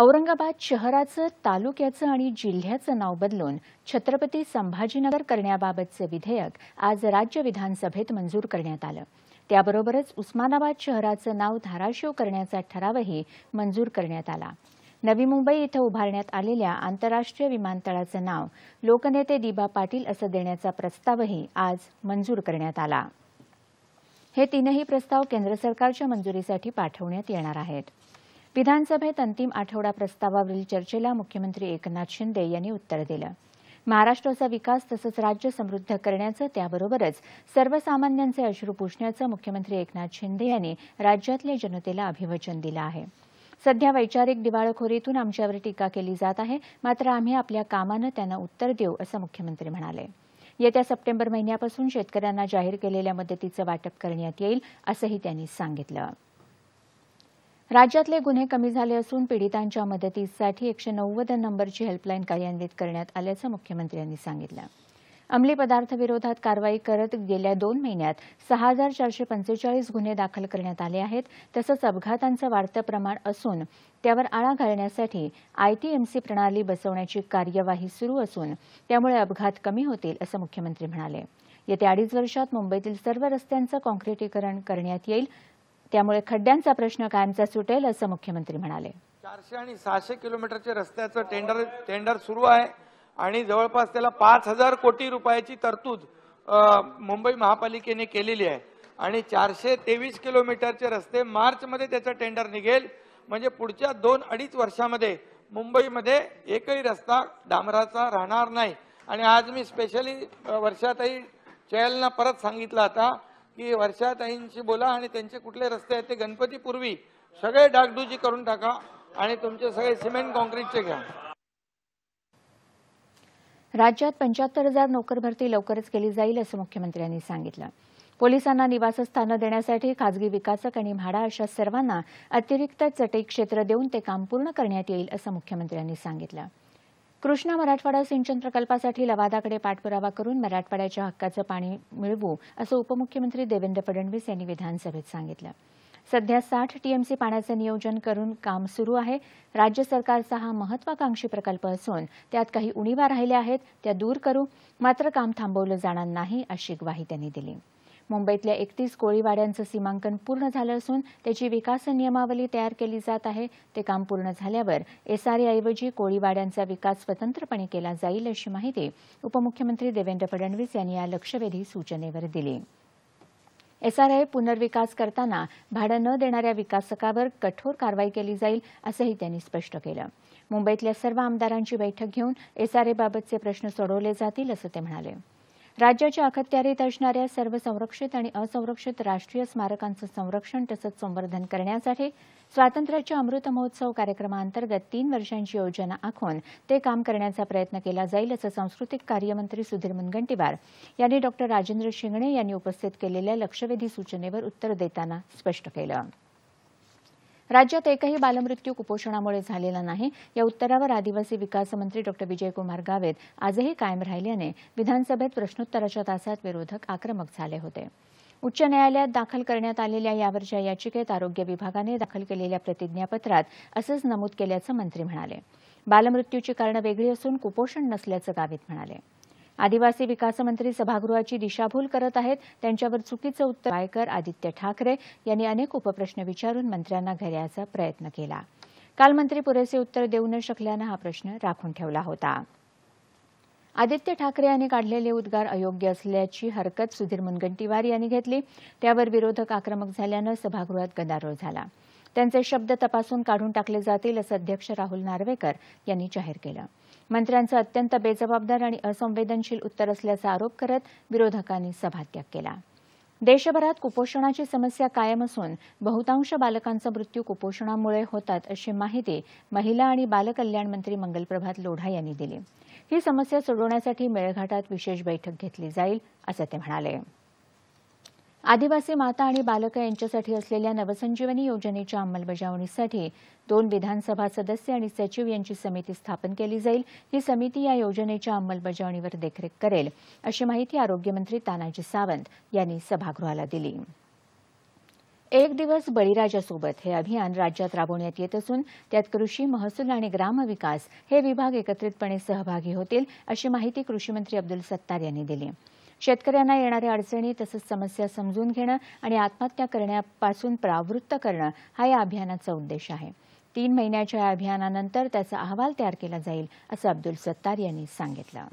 औरंगाबाद शहराचं तालुक्याचं आणि जिल्ह्याचं नाव बदलून छत्रपती संभाजीनगर करण्याबाबतचं विधेयक आज राज्य विधानसभेत मंजूर करण्यात आलं त्याबरोबरच उस्मानाबाद शहराचं नाव धाराशिव करण्याचा ठरावही मंजूर करण्यात आला नवी मुंबई इथं उभारण्यात आलेल्या आंतरराष्ट्रीय विमानतळाचं नाव लोकनेते दिबा पाटील असं देण्याचा प्रस्तावही आज मंजूर करण्यात आला हे तीनही प्रस्ताव केंद्र सरकारच्या मंजुरीसाठी पाठवण्यात येणार आहेत विधानसभेत अंतिम आठवडा प्रस्तावावरील चर्चेला मुख्यमंत्री एकनाथ शिंदे यांनी उत्तर दिलं महाराष्ट्राचा विकास तसंच राज्य समृद्ध करण्याचं त्याबरोबरच सर्वसामान्यांचे अश्रू पुसण्याचं मुख्यमंत्री एकनाथ शिंदे यांनी राज्यातल्या जनतेला अभिवचन दिलं आहे सध्या वैचारिक दिवाळखोरीतून आमच्यावर टीका केली जात आहे मात्र आम्ही आपल्या कामानं त्यांना उत्तर देऊ असं मुख्यमंत्री म्हणाले येत्या सप्टेंबर महिन्यापासून शेतकऱ्यांना जाहीर केलेल्या मदतीचं वाटप करण्यात येईल असंही त्यांनी सांगितलं राज्यातले गुन्हे कमी झाले असून पीडितांच्या मदतीसाठी एकशे नव्वद नंबरची हेल्पलाईन कार्यान्वित करण्यात आल्याचं मुख्यमंत्र्यांनी सांगितलं अंमली पदार्थविरोधात कारवाई करत गेल्या दोन महिन्यात सहा हजार चारशे पंचेचाळीस गुन्हे दाखल करण्यात आले आहेत तसंच अपघातांचं वाढतं प्रमाण असून त्यावर आळा घालण्यासाठी आयटीएमसी प्रणाली बसवण्याची कार्यवाही सुरू असून त्यामुळे अपघात कमी होतील असं मुख्यमंत्री म्हणाले येत्या अडीच वर्षात मुंबईतील सर्व रस्त्यांचं कॉन्क्रिटीकरण करण्यात येईल त्यामुळे खड्ड्यांचा प्रश्न कायमचा सुटेल असं मुख्यमंत्री म्हणाले चारशे आणि सहाशे किलोमीटरचे रस्त्याचं टेंडर टेंडर सुरू आहे आणि जवळपास त्याला पाच हजार कोटी रुपयाची तरतूद मुंबई महापालिकेने केलेली आहे आणि चारशे तेवीस किलोमीटरचे रस्ते मार्चमध्ये त्याचा टेंडर निघेल म्हणजे पुढच्या दोन अडीच वर्षामध्ये मुंबईमध्ये एकही रस्ता डांबराचा राहणार नाही आणि आज मी स्पेशली वर्षातही चयलनं परत सांगितलं आता की वर्षात बोला आणि त्यांचे कुठले रस्ते आहेत ते गणपतीपूर्वी सगळे डागडुजी करून टाका आणि तुमचे सगळे सिमेंट कॉन्क्रीटचे घ्या राज्यात पंच्याहत्तर हजार नोकर भरती लवकरच केली जाईल असं मुख्यमंत्र्यांनी सांगितलं पोलिसांना निवासस्थानं देण्यासाठी खाजगी विकासक आणि म्हाडा अशा सर्वांना अतिरिक्त चटई क्षेत्र देऊन ते काम पूर्ण करण्यात येईल असं मुख्यमंत्र्यांनी सांगितलं कृष्णा मराठवाडा सिंचन प्रकल्पासाठी लवादाकडे पाठपुरावा करून मराठवाड्याच्या हक्काचं पाणी मिळवू असं उपमुख्यमंत्री देवेंद्र फडणवीस यांनी विधानसभेत सांगितलं सध्या साठ टीएमसी पाण्याचं नियोजन करून काम सुरू आहे राज्य सरकारचा हा महत्वाकांक्षी प्रकल्प असून त्यात काही उणीवा राहिल्या आहेत त्या दूर करू मात्र काम थांबवलं जाणार नाही अशी ग्वाही त्यांनी दिली मुंबईतल्या एकतीस कोळीवाड्यांचं सीमांकन पूर्ण झालं असून त्याची विकास नियमावली तयार केली जात आहे ते काम पूर्ण झाल्यावर एसआरएऐवजी कोळीवाड्यांचा विकास स्वतंत्रपणे केला जाईल अशी माहिती उपमुख्यमंत्री देवेंद्र फडणवीस यांनी या लक्षवेधी सूचनेवर दिली एसआरआय पुनर्विकास करताना भाडं न देणाऱ्या विकासकावर कठोर कारवाई केली जाईल असंही त्यांनी स्पष्ट केलं मुंबईतल्या सर्व आमदारांची बैठक घेऊन एसआरएबाबतचे प्रश्न सोडवले जातील असं ते म्हणाले राज्याच्या अखत्यारीत असणाऱ्या सर्व संरक्षित आणि असंरक्षित राष्ट्रीय स्मारकांचं संरक्षण तसंच संवर्धन करण्यासाठी स्वातंत्र्याच्या अमृत महोत्सव कार्यक्रमाअंतर्गत तीन वर्षांची योजना आखून ते काम करण्याचा प्रयत्न केला जाईल असं सांस्कृतिक कार्यमंत्री सुधीर मुनगंटीवार यांनी डॉ राजेंद्र शिंगणे यांनी उपस्थित केलेल्या लक्षवेधी सूचनेवर उत्तर देताना स्पष्ट केलं राज्यात एकही बालमृत्यू कुपोषणामुळे झालेला नाही या उत्तरावर आदिवासी विकास मंत्री डॉ विजयकुमार गावेत आजही कायम राहिल्याने विधानसभेत प्रश्नोत्तराच्या तासात विरोधक आक्रमक झाले होते उच्च न्यायालयात दाखल करण्यात आलेल्या यावरच्या याचिकेत आरोग्य विभागाने दाखल केलेल्या प्रतिज्ञापत्रात असंच नमूद केल्याचं मंत्री म्हणाले बालमृत्यूची कारणं वेगळी असून कुपोषण नसल्याचं गावित म्हणाले आदिवासी विकास मंत्री सभागृहाची दिशाभूल करत आहेत त्यांच्यावर चुकीचं उत्तर आयकर आदित्य ठाकरे यांनी अनेक उपप्रश्न विचारून मंत्र्यांना घेण्याचा प्रयत्न केला काल मंत्री पुरेसे उत्तर देऊ न शकल्यानं हा प्रश्न राखून ठेवला होता आदित्य ठाकरे यांनी काढलेले उद्गार अयोग्य असल्याची हरकत सुधीर मुनगंटीवार यांनी घेतली त्यावर विरोधक आक्रमक झाल्यानं सभागृहात गदारोळ झाला त्यांचे शब्द तपासून काढून टाकले जातील असं अध्यक्ष राहुल नार्वेकर यांनी जाहीर केलं मंत्र्यांचं अत्यंत बेजबाबदार आणि असंवेदनशील उत्तर असल्याचा आरोप करत विरोधकांनी सभात्याग केला देशभरात कुपोषणाची समस्या कायम असून बहुतांश बालकांचा मृत्यू कुपोषणामुळे होतात अशी माहिती महिला आणि बालकल्याण मंत्री मंगलप्रभात लोढा यांनी दिली ही समस्या सोडवण्यासाठी मेळघाटात विशेष बैठक घेतली जाईल असं ते म्हणाले आदिवासी माता आणि बालक यांच्यासाठी असलेल्या नवसंजीवनी योजनेच्या अंमलबजावणीसाठी दोन विधानसभा सदस्य आणि सचिव यांची समिती स्थापन केली जाईल ही समिती या योजनेच्या अंमलबजावणीवर देखरेख करेल अशी माहिती आरोग्यमंत्री तानाजी सावंत यांनी सभागृहाला दिली एक दिवस बळीराजासोबत हे अभियान राज्यात राबवण्यात येत असून त्यात कृषी महसूल आणि ग्रामविकास हे विभाग एकत्रितपणे सहभागी होतील अशी माहिती कृषीमंत्री अब्दुल सत्तार यांनी दिली शेतकऱ्यांना येणाऱ्या अडचणी तसंच समस्या समजून घेणं आणि आत्महत्या करण्यापासून प्रावृत्त करणं हा या अभियानाचा उद्देश आहे तीन महिन्याच्या या अभियानानंतर त्याचा अहवाल तयार केला जाईल असं अब्दुल सत्तार यांनी सांगितलं